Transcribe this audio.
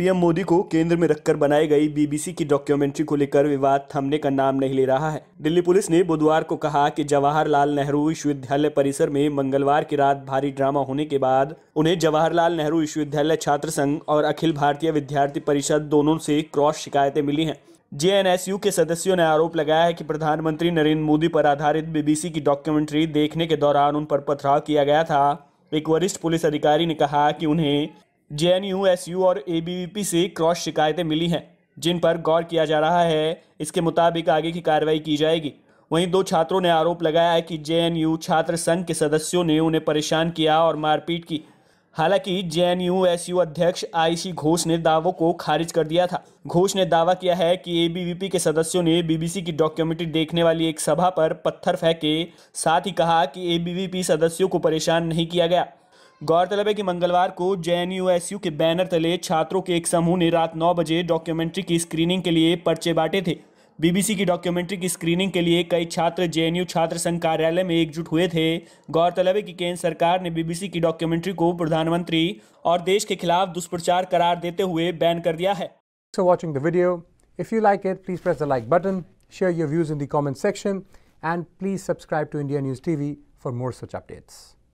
PM Modi को केंद्र में रखकर बनाई गई बीबीसी की डॉक्यूमेंट्री को लेकर विवाद थमने का नाम नहीं ले रहा है दिल्ली पुलिस ने बुधवार को कहा कि जवाहरलाल नेहरू विश्वविद्यालय परिसर में मंगलवार की रात भारी ड्रामा होने के बाद उन्हें जवाहरलाल नेहरू विश्वविद्यालय छात्र संघ और अखिल भारतीय विद्यार्थी परिषद दोनों से क्रॉस शिकायतें मिली हैं जेएनएसयू के सदस्यों ने आरोप लगाया है कि प्रधानमंत्री नरेंद्र मोदी पर आधारित बीबीसी की डॉक्यूमेंट्री देखने के दौरान उन पर पथराव किया गया था एक वरिष्ठ पुलिस अधिकारी ने कहा कि उन्हें जे और एबीवीपी से क्रॉस शिकायतें मिली हैं जिन पर गौर किया जा रहा है इसके मुताबिक आगे की कार्रवाई की जाएगी वहीं दो छात्रों ने आरोप लगाया है कि जे छात्र संघ के सदस्यों ने उन्हें परेशान किया और मारपीट की हालांकि जे एसयू अध्यक्ष आईसी घोष ने दावों को खारिज कर दिया था घोष ने दावा किया है कि एबीवीपी के सदस्यों ने बीबीसी की डॉक्यूमेंट्री देखने वाली एक सभा पर पत्थर फेंके साथ ही कहा कि ए सदस्यों को परेशान नहीं किया गया गौरतलब है कि मंगलवार को जे के बैनर तले छात्रों के एक समूह ने रात नौ बजे डॉक्यूमेंट्री की स्क्रीनिंग के लिए पर्चे बांटे थे बीबीसी की डॉक्यूमेंट्री की स्क्रीनिंग के लिए कई छात्र जेएनयू छात्र संघ कार्यालय में एकजुट हुए थे गौरतलब है कि केंद्र सरकार ने बीबीसी की डॉक्यूमेंट्री को प्रधानमंत्री और देश के खिलाफ दुष्प्रचार करार देते हुए बैन कर दिया है so watching the video, if you like it, please press the like button, share your views in the comment section, and please subscribe to India News TV for more